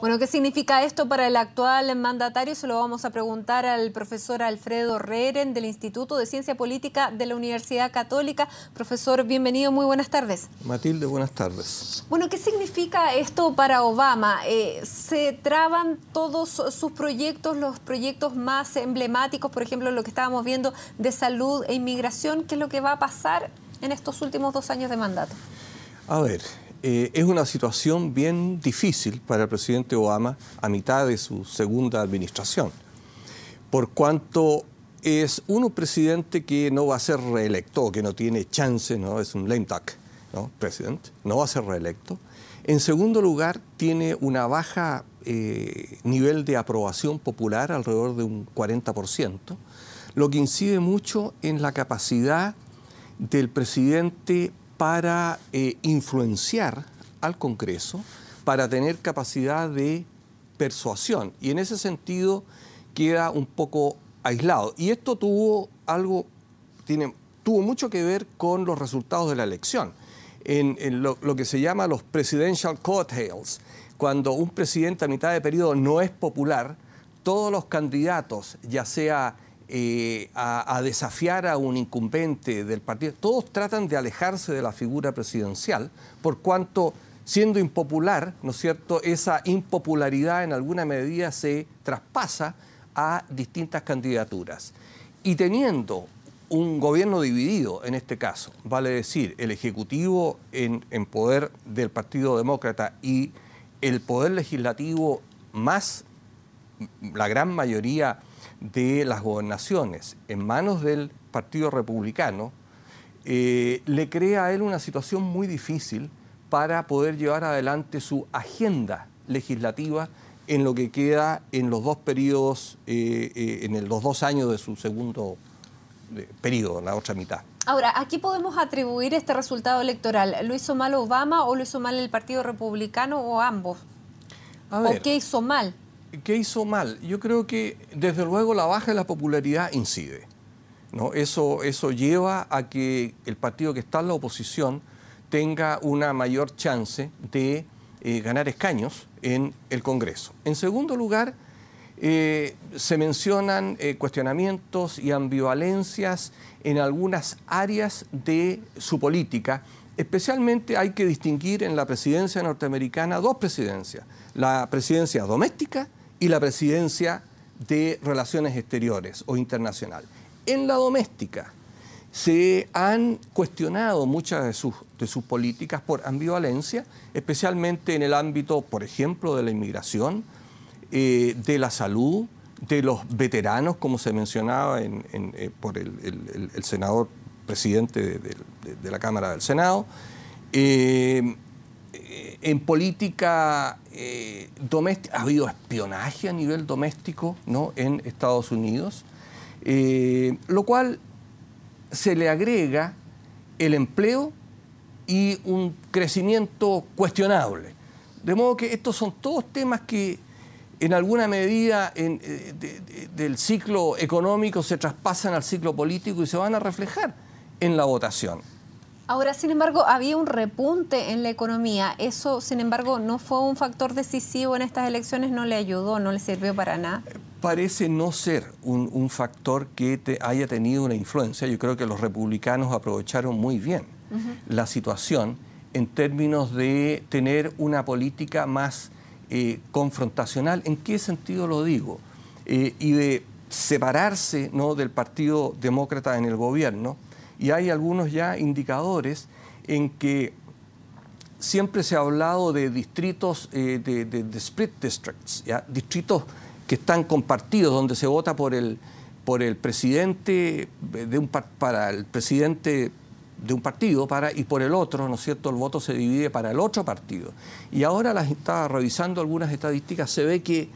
Bueno, ¿qué significa esto para el actual mandatario? Se lo vamos a preguntar al profesor Alfredo Reren del Instituto de Ciencia Política de la Universidad Católica. Profesor, bienvenido, muy buenas tardes. Matilde, buenas tardes. Bueno, ¿qué significa esto para Obama? Eh, ¿Se traban todos sus proyectos, los proyectos más emblemáticos, por ejemplo, lo que estábamos viendo de salud e inmigración? ¿Qué es lo que va a pasar en estos últimos dos años de mandato? A ver, eh, es una situación bien difícil para el presidente Obama a mitad de su segunda administración, por cuanto es un presidente que no va a ser reelecto, que no tiene chance, ¿no? es un lame duck, ¿no? presidente, no va a ser reelecto. En segundo lugar, tiene una baja eh, nivel de aprobación popular, alrededor de un 40%, lo que incide mucho en la capacidad del presidente para eh, influenciar al Congreso, para tener capacidad de persuasión. Y en ese sentido queda un poco aislado. Y esto tuvo algo, tiene, tuvo mucho que ver con los resultados de la elección, en, lo, que se llama los presidential coattails. Cuando un presidente a mitad de periodo no es popular, todos los candidatos, ya sea eh, a, desafiar a un incumbente del partido, todos tratan de alejarse de la figura presidencial, por cuanto siendo impopular, ¿no es cierto?, esa impopularidad en alguna medida se traspasa a distintas candidaturas. Y teniendo un gobierno dividido en este caso, vale decir, el Ejecutivo en poder del Partido Demócrata y el poder legislativo más la gran mayoría de las gobernaciones en manos del Partido Republicano, eh, le crea a él una situación muy difícil para poder llevar adelante su agenda legislativa en lo que queda en los dos periodos, eh, eh, en los dos años de su segundo periodo, la otra mitad. Ahora, ¿a qué podemos atribuir este resultado electoral? ¿Lo hizo mal Obama o lo hizo mal el Partido Republicano o ambos? ¿O qué hizo mal? ¿qué hizo mal? Yo creo que desde luego la baja de la popularidad incide. ¿no? Eso, eso lleva a que el partido que está en la oposición tenga una mayor chance de eh, ganar escaños en el Congreso. En segundo lugar, eh, se mencionan eh, cuestionamientos y ambivalencias en algunas áreas de su política. Especialmente hay que distinguir en la presidencia norteamericana dos presidencias, la presidencia doméstica y la presidencia de Relaciones Exteriores o Internacional. En la doméstica se han cuestionado muchas de sus, de sus políticas por ambivalencia, especialmente en el ámbito, por ejemplo, de la inmigración, eh, de la salud, de los veteranos, como se mencionaba eh, por el, senador presidente de, la Cámara del Senado. Eh, eh, en política eh, doméstica, ha habido espionaje a nivel doméstico en Estados Unidos, eh, lo cual se le agrega el empleo y un crecimiento cuestionable. De modo que estos son todos temas que en alguna medida del ciclo económico se traspasan al ciclo político y se van a reflejar en la votación. Ahora, sin embargo, había un repunte en la economía. Eso, sin embargo, no fue un factor decisivo en estas elecciones, no le ayudó, no le sirvió para nada. Parece no ser un, factor que te haya tenido una influencia. Yo creo que los republicanos aprovecharon muy bien la situación en términos de tener una política más eh, confrontacional. ¿En qué sentido lo digo? Eh, y de separarse ¿no? del Partido Demócrata en el gobierno y hay algunos ya indicadores en que siempre se ha hablado de distritos, eh, de, split districts, distritos que están compartidos, donde se vota por el, por el presidente eh, de un, para el presidente de un partido para, y por el otro, ¿no es cierto?, el voto se divide para el otro partido. Y ahora las estaba revisando algunas estadísticas, se ve que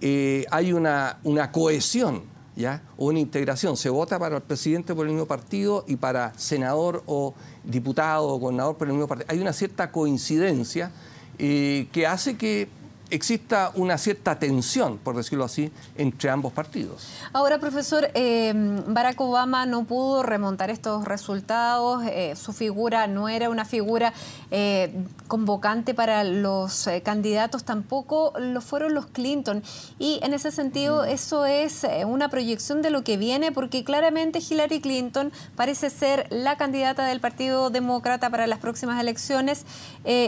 eh, hay una, una cohesión ¿ya? o una integración. Se vota para el presidente por el mismo partido y para senador o diputado o gobernador por el mismo partido. Hay una cierta coincidencia eh, que hace que exista una cierta tensión, por decirlo así, entre ambos partidos. Ahora, profesor, eh, Barack Obama no pudo remontar estos resultados, eh, su figura no era una figura eh, convocante para los candidatos, tampoco lo fueron los Clinton. Y en ese sentido, eso es una proyección de lo que viene, porque claramente Hillary Clinton parece ser la candidata del Partido Demócrata para las próximas elecciones,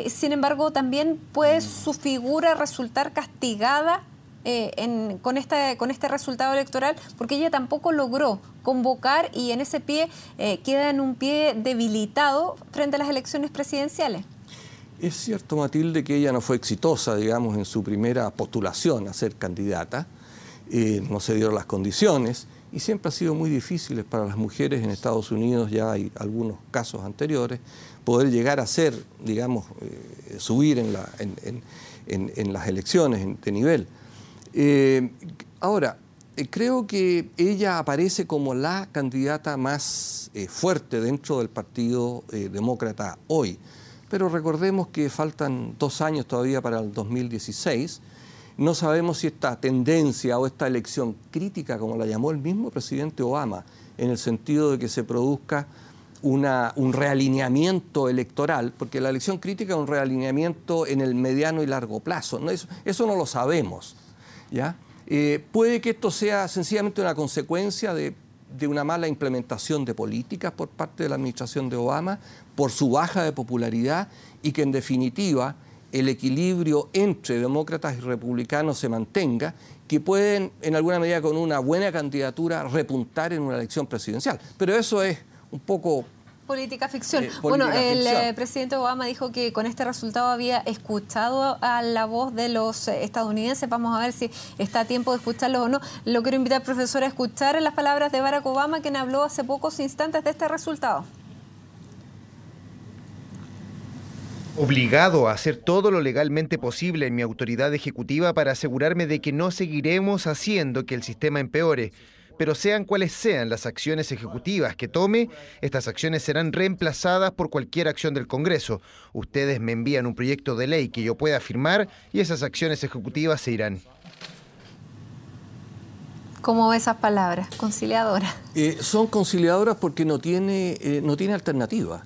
sin embargo, también pues su figura resultar castigada eh, en, con, esta, con este resultado electoral, porque ella tampoco logró convocar y en ese pie eh, queda en un pie debilitado frente a las elecciones presidenciales. Es cierto, Matilde, que ella no fue exitosa, digamos, en su primera postulación a ser candidata, eh, no se dieron las condiciones y siempre ha sido muy difícil para las mujeres en Estados Unidos, ya hay algunos casos anteriores, poder llegar a ser, digamos, subir en la en, las elecciones de nivel. Eh, ahora, eh, creo que ella aparece como la candidata más eh, fuerte dentro del Partido Demócrata hoy, pero recordemos que faltan dos años todavía para el 2016. No sabemos si esta tendencia o esta elección crítica, como la llamó el mismo presidente Obama, en el sentido de que se produzca un realineamiento electoral, porque la elección crítica es un realineamiento en el mediano y largo plazo, ¿no? Eso, no lo sabemos. Eh, puede que esto sea sencillamente una consecuencia de, de una mala implementación de políticas por parte de la administración de Obama, por su baja de popularidad y que en definitiva el equilibrio entre demócratas y republicanos se mantenga, que pueden en alguna medida con una buena candidatura repuntar en una elección presidencial. Pero eso es un poco Política ficción. Eh, bueno, el eh, presidente Obama dijo que con este resultado había escuchado a la voz de los eh, estadounidenses. Vamos a ver si está a tiempo de escucharlo o no. Lo quiero invitar, profesor, a escuchar las palabras de Barack Obama, quien habló hace pocos instantes de este resultado. Obligado a hacer todo lo legalmente posible en mi autoridad ejecutiva para asegurarme de que no seguiremos haciendo que el sistema empeore pero sean cuales sean las acciones ejecutivas que tome, estas acciones serán reemplazadas por cualquier acción del Congreso. Ustedes me envían un proyecto de ley que yo pueda firmar y esas acciones ejecutivas se irán. ¿Cómo ve esas palabras? Conciliadoras. Eh, son conciliadoras porque no tiene, eh, no tiene alternativa.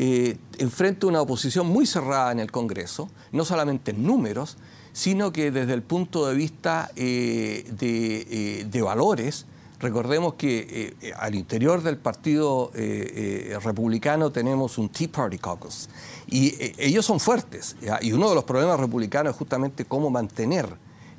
Eh, enfrente a una oposición muy cerrada en el Congreso, no solamente en números, sino que desde el punto de vista eh, de, de valores, Recordemos que eh, eh, al interior del Partido eh, Republicano tenemos un Tea Party Caucus y ellos son fuertes. Y uno de los problemas republicanos es justamente cómo mantener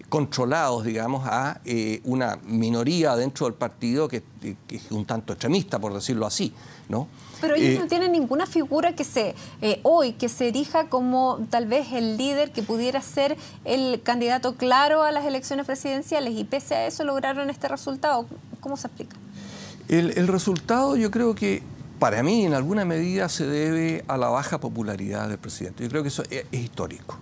controlados, digamos, a una minoría dentro del partido que, es un tanto extremista, por decirlo así, ¿no? Pero ellos no tienen ninguna figura que se hoy que se erija como tal vez el líder que pudiera ser el candidato claro a las elecciones presidenciales y pese a eso lograron este resultado. ¿Cómo se explica? El, resultado yo creo que para mí en alguna medida se debe a la baja popularidad del presidente. Yo creo que eso es, histórico.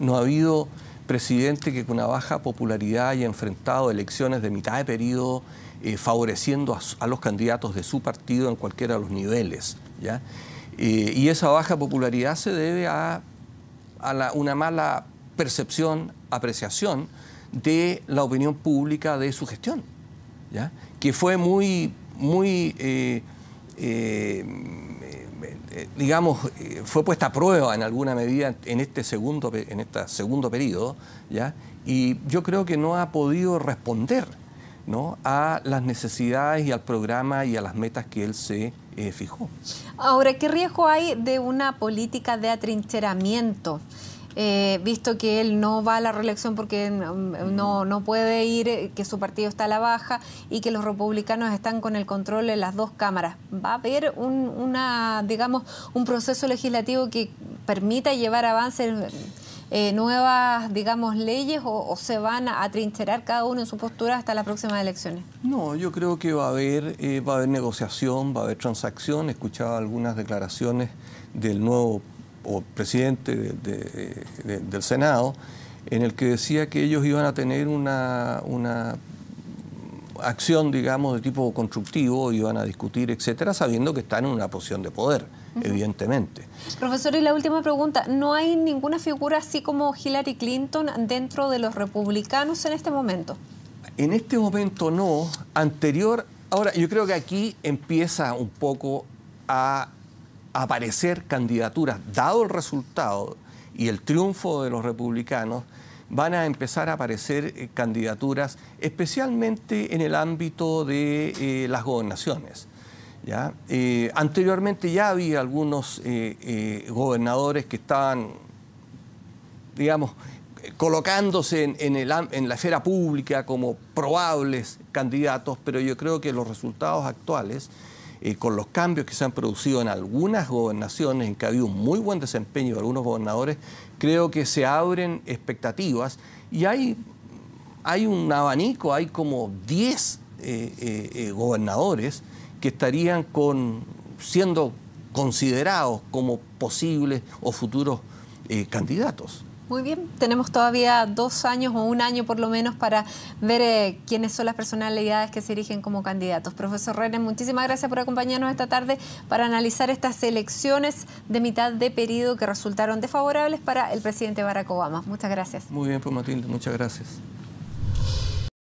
No ha habido presidente que con una baja popularidad haya enfrentado elecciones de mitad de periodo eh, favoreciendo a, los candidatos de su partido en cualquiera de los niveles. Eh, y esa baja popularidad se debe a, una mala percepción, apreciación de la opinión pública de su gestión que fue muy, muy eh, eh, eh, digamos, fue puesta a prueba en alguna medida en este segundo, en este segundo periodo, y yo creo que no ha podido responder a las necesidades y al programa y a las metas que él se fijó. Ahora, ¿qué riesgo hay de una política de atrincheramiento? Eh, visto que él no va a la reelección porque mm, mm, no, no puede ir, eh, que su partido está a la baja y que los republicanos están con el control de las dos cámaras. ¿Va a haber un, una, digamos, un proceso legislativo que permita llevar avance eh, nuevas, digamos, leyes o, se van a trincherar cada uno en su postura hasta las próximas elecciones? No, yo creo que va a haber, va a haber negociación, va a haber transacción. escuchado algunas declaraciones del nuevo o presidente del Senado, en el que decía que ellos iban a tener una, una acción, digamos, de tipo constructivo, iban a discutir, etcétera, sabiendo que están en una posición de poder, evidentemente. Profesor, y la última pregunta, ¿no hay ninguna figura así como Hillary Clinton dentro de los republicanos en este momento? En este momento no, anterior, ahora yo creo que aquí empieza un poco a aparecer candidaturas, dado el resultado y el triunfo de los republicanos, van a empezar a aparecer eh, candidaturas, especialmente en el ámbito de eh, las gobernaciones. ¿ya? Eh, anteriormente ya había algunos gobernadores que estaban, digamos, colocándose en, la esfera pública como probables candidatos, pero yo creo que los resultados actuales eh, con los cambios que se han producido en algunas gobernaciones, en que ha habido un muy buen desempeño de algunos gobernadores, creo que se abren expectativas y hay, un abanico, hay como 10 eh, eh, gobernadores que estarían siendo considerados como posibles o futuros candidatos. Muy bien, tenemos todavía dos años o un año por lo menos para ver eh, quiénes son las personalidades que se erigen como candidatos. Profesor René, muchísimas gracias por acompañarnos esta tarde para analizar estas elecciones de mitad de período que resultaron desfavorables para el presidente Barack Obama. Muchas gracias. Muy bien, pues Matilde, muchas gracias.